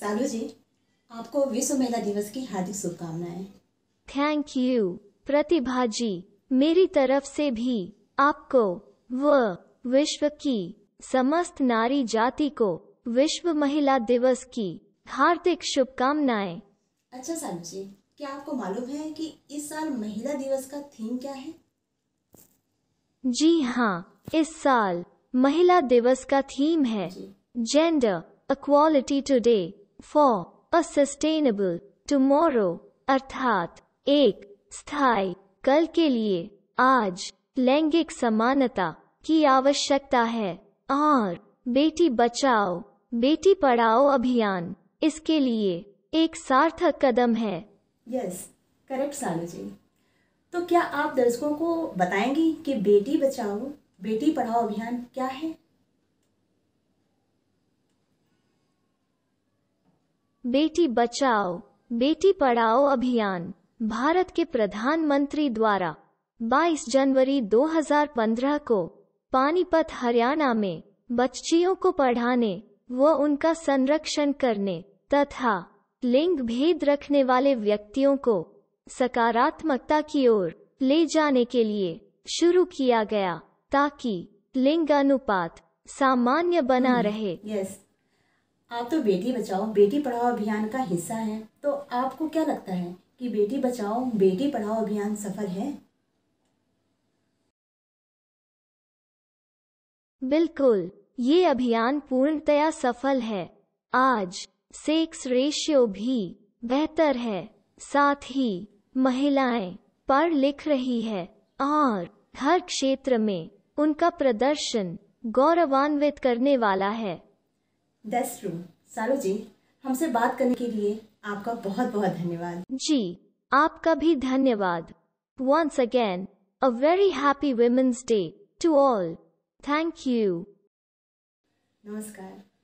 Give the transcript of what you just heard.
सालू जी आपको विश्व महिला दिवस की हार्दिक शुभकामनाएं थैंक यू प्रतिभा जी मेरी तरफ से भी आपको व विश्व की समस्त नारी जाति को विश्व महिला दिवस की हार्दिक शुभकामनाएं अच्छा सालू जी क्या आपको मालूम है कि इस साल महिला दिवस का थीम क्या है जी हाँ इस साल महिला दिवस का थीम है gender equality today for a sustainable tomorrow अर्थात एक स्थायी कल के लिए आज लैंगिक समानता की आवश्यकता है और बेटी बचाओ बेटी पढ़ाओ अभियान इसके लिए एक सार्थक कदम है यस करेक्ट सालू जी तो क्या आप दर्शकों को बताएंगी कि बेटी बचाओ बेटी पढ़ाओ अभियान क्या है बेटी बचाओ बेटी पढ़ाओ अभियान भारत के प्रधानमंत्री द्वारा 22 जनवरी 2015 को पानीपत हरियाणा में बच्चियों को पढ़ाने व उनका संरक्षण करने तथा लिंग भेद रखने वाले व्यक्तियों को सकारात्मकता की ओर ले जाने के लिए शुरू किया गया ताकि लिंग अनुपात सामान्य बना हम्म, रहे yes. आप हाँ, तो बेटी बचाओ बेटी पढ़ाओ अभियान का हिस्सा हैं तो आपको क्या लगता है कि बेटी बचाओ बेटी पढ़ाओ अभियान सफल है बिल्कुल ये अभियान पूर्णतया सफल है आज सेक्स रेशियो भी बेहतर है साथ ही महिलाएं पढ़ लिख रही है और हर क्षेत्र में उनका प्रदर्शन गौरवान्वित करने वाला है दस रूम सारो जी हमसे बात करने के लिए आपका बहुत बहुत धन्यवाद जी आपका भी धन्यवाद once again a very happy women's day to all thank you नमस्कार